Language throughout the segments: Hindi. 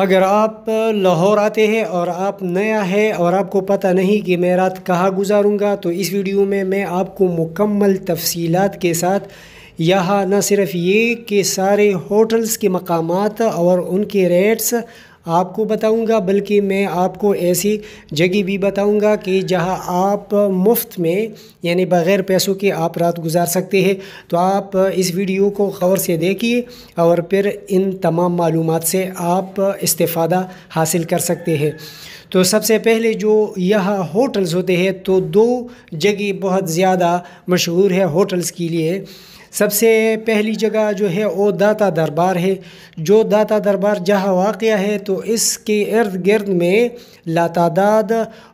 अगर आप लाहौर आते हैं और आप नया है और आपको पता नहीं कि मैं रात कहाँ गुजारूंगा तो इस वीडियो में मैं आपको मुकम्मल तफसीलात के साथ यहाँ न सिर्फ ये कि सारे होटल्स के मकाम और उनके रेट्स आपको बताऊंगा बल्कि मैं आपको ऐसी जगह भी बताऊंगा कि जहां आप मुफ्त में यानी बग़ैर पैसों के आप रात गुजार सकते हैं तो आप इस वीडियो को खबर से देखिए और फिर इन तमाम मालूम से आप इस्तादा हासिल कर सकते हैं तो सबसे पहले जो यह होटल्स होते हैं तो दो जगह बहुत ज़्यादा मशहूर है होटल्स के लिए सबसे पहली जगह जो है वो दाता दरबार है जो दाता दरबार जहाँ वाक़ है तो इसके इर्द गिर्द में लातादाद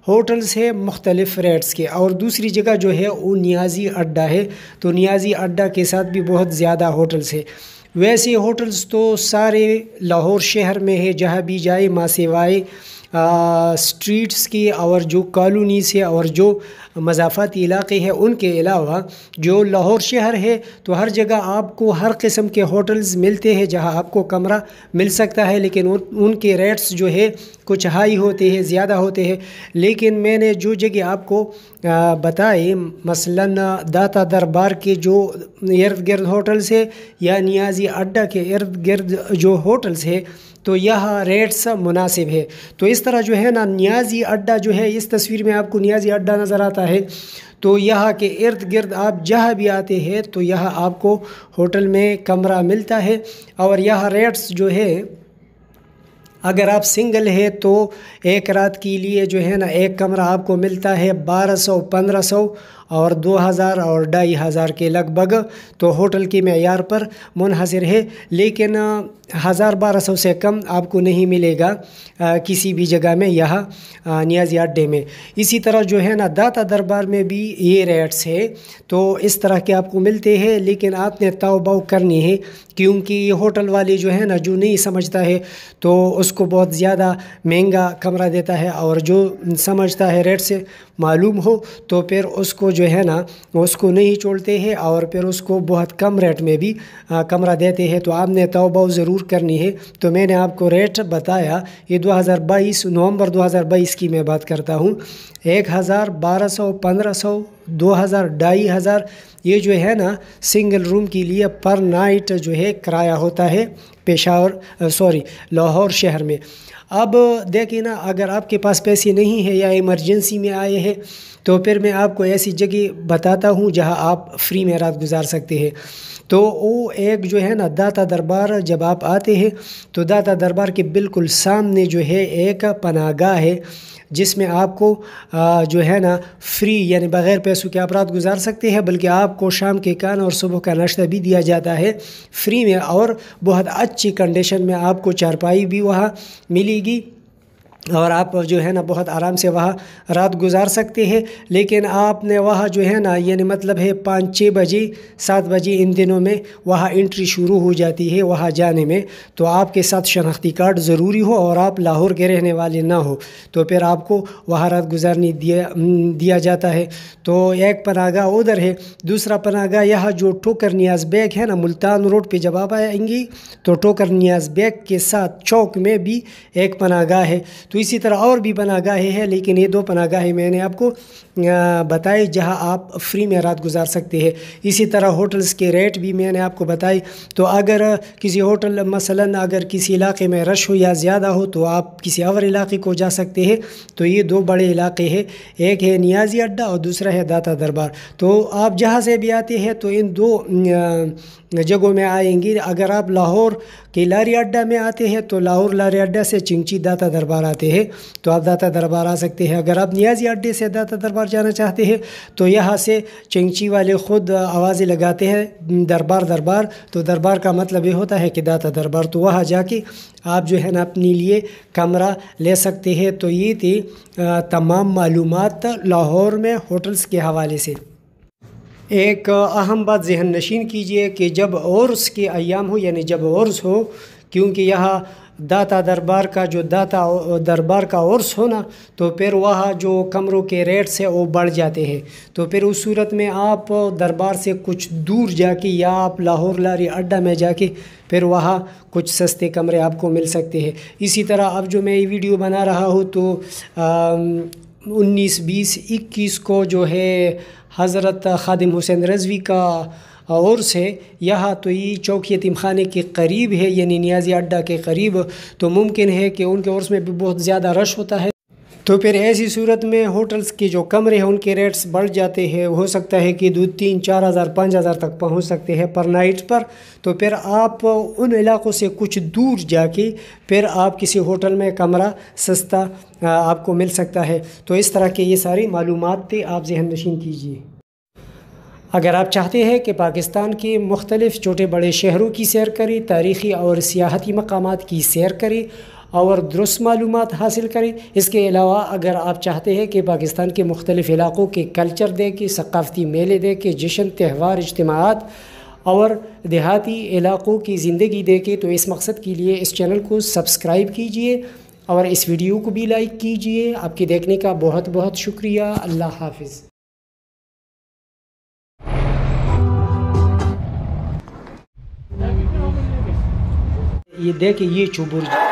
होटल्स है मुख्तलिफ़ रेट्स के और दूसरी जगह जो है वो नियाजी अड्डा है तो नियाजी अड्डा के साथ भी बहुत ज़्यादा होटल्स है वैसे होटल्स तो सारे लाहौर शहर में है जहाँ भी जाए माँ सेवाए स्ट्रीट्स की और जो कॉलोनीस है और जो मजाफाती इलाके हैं उनके अलावा जो लाहौर शहर है तो हर जगह आपको हर किस्म के होटल्स मिलते हैं जहां आपको कमरा मिल सकता है लेकिन उन, उनके रेट्स जो है कुछ हाई होते हैं ज़्यादा होते हैं लेकिन मैंने जो जगह आपको बताए मसलन दाता दरबार के जो इर्द गिर्द होटल्स है या नियाजी अड्डा के इर्द गिर्द जो होटल्स है तो यह रेट्स मुनासिब है तो इस तरह जो है ना नियाजी अड्डा जो है इस तस्वीर में आपको नियाजी अड्डा नज़र आता है है तो यहाँ के इर्द गिर्द आप जहाँ भी आते हैं तो यह आपको होटल में कमरा मिलता है और यह रेट्स जो है अगर आप सिंगल है तो एक रात के लिए जो है ना एक कमरा आपको मिलता है बारह सौ पंद्रह सौ और दो हज़ार और ढाई हज़ार के लगभग तो होटल के मैार पर मुनहसर है लेकिन हज़ार बारह सौ से कम आपको नहीं मिलेगा आ, किसी भी जगह में यह नियाजी अड्डे में इसी तरह जो है ना दाता दरबार में भी ये रेट्स है तो इस तरह के आपको मिलते हैं लेकिन आपने ताव करनी है क्योंकि ये होटल वाले जो है ना जो नहीं समझता है तो उसको बहुत ज़्यादा महंगा कमरा देता है और जो समझता है रेट से मालूम हो तो फिर उसको जो है ना उसको नहीं छोड़ते हैं और फिर उसको बहुत कम रेट में भी आ, कमरा देते हैं तो आपने तोबा ज़रूर करनी है तो मैंने आपको रेट बताया ये 2022 नवंबर 2022 की मैं बात करता हूँ एक हज़ार बारह सौ पंद्रह सौ दो हज़ार ढाई हज़ार ये जो है ना सिंगल रूम के लिए पर नाइट जो है किराया होता है पेशावर सॉरी लाहौर शहर में अब देखिए ना अगर आपके पास पैसे नहीं है या इमरजेंसी में आए हैं तो फिर मैं आपको ऐसी जगह बताता हूँ जहाँ आप फ्री में रात गुजार सकते हैं तो वो एक जो है ना दाता दरबार जब आप आते हैं तो दाता दरबार के बिल्कुल सामने जो है एक पनागा है जिसमें आपको जो है ना फ्री यानी बग़ैर पैसों के अपराध गुजार सकते हैं बल्कि आपको शाम के कान और सुबह का नाश्ता भी दिया जाता है फ्री में और बहुत अच्छी कंडीशन में आपको चारपाई भी वहाँ मिलेगी और आप जो है ना बहुत आराम से वहाँ रात गुजार सकते हैं लेकिन आपने वहाँ जो है ना यानी मतलब है पाँच छः बजे सात बजे इन दिनों में वहाँ एंट्री शुरू हो जाती है वहाँ जाने में तो आपके साथ शनाख्ती कार्ड ज़रूरी हो और आप लाहौर के रहने वाले ना हो तो फिर आपको वहाँ रात गुजारने दिया दिया जाता है तो एक पनागा उधर है दूसरा पनागा यहाँ जो टोकर न्याज बैग है ना मुल्तान रोड पर जब आप आएंगी तो टोकर न्याज बैग के साथ चौक में भी एक पनागा है तो तो इसी तरह और भी पनागाहें हैं लेकिन ये दो पनागाहें मैंने आपको बताई जहां आप फ्री में रात गुजार सकते हैं इसी तरह होटल्स के रेट भी मैंने आपको बताई तो अगर किसी होटल मसलन अगर किसी इलाके में रश हो या ज़्यादा हो तो आप किसी और इलाके को जा सकते हैं तो ये दो बड़े इलाके हैं एक है नियाजी अड्डा और दूसरा है दाता दरबार तो आप जहाँ से भी आते हैं तो इन दो जगहों में आएंगी अगर आप लाहौर कि अड्डा में आते हैं तो लाहौर लारी अड्डा से चिंची दाता दरबार आते हैं तो आप दाता दरबार आ सकते हैं अगर आप नियाजी अड्डे से दाता दरबार जाना चाहते हैं तो यहाँ से चिंची वाले ख़ुद आवाज़ें लगाते हैं दरबार दरबार तो दरबार का मतलब ये होता है कि दाता दरबार तो वहाँ जाके आप जो है ना अपने लिए कमरा ले सकते हैं तो ये थी तमाम मालूम लाहौर में होटल्स के हवाले से एक अहम बात जहन नशीन कीजिए कि जब औरस के अयाम हो यानी जब औरस हो क्योंकि यह दाता दरबार का जो दाता दरबार का औरस हो ना तो फिर वह जो कमरों के रेट्स है वो बढ़ जाते हैं तो फिर उस सूरत में आप दरबार से कुछ दूर जाके या आप लाहौर लारी अड्डा में जाके फिर वहाँ कुछ सस्ते कमरे आपको मिल सकते हैं इसी तरह अब जो मैं ये वीडियो बना रहा हूँ तो उन्नीस बीस इक्कीस को जो है हज़रत ख़ादिम हुसैन रजवी का और से यहाँ तो ये चौकी यतीम खाने के करीब है यानी नियाजी अड्डा के करीब तो मुमकिन है कि उनके और में भी बहुत ज़्यादा रश होता है तो फिर ऐसी सूरत में होटल्स के जो कमरे हैं उनके रेट्स बढ़ जाते हैं हो सकता है कि दो तीन चार हज़ार पाँच हज़ार तक पहुंच सकते हैं पर नाइट पर तो फिर आप उन इलाकों से कुछ दूर जाके फिर आप किसी होटल में कमरा सस्ता आपको मिल सकता है तो इस तरह के ये सारी मालूम थे आप जहन नशीन कीजिए अगर आप चाहते हैं कि पाकिस्तान के मुख्तलिफ़ छोटे बड़े शहरों की सैर करें तारीख़ी और सियाहती मकाम की सैर करें और दुरुस्त मालूम हासिल करें इसके अलावा अगर आप चाहते हैं कि पाकिस्तान के मुख्तलिफ़ इलाक़ों के कल्चर देखें सकाफ़ती मेले देखें जशन त्यौहार इजतमात और देहाती इलाक़ों की ज़िंदगी देखें तो इस मकसद के लिए इस चैनल को सब्सक्राइब कीजिए और इस वीडियो को भी लाइक कीजिए आपके देखने का बहुत बहुत शुक्रिया अल्लाह हाफिज़ ये ये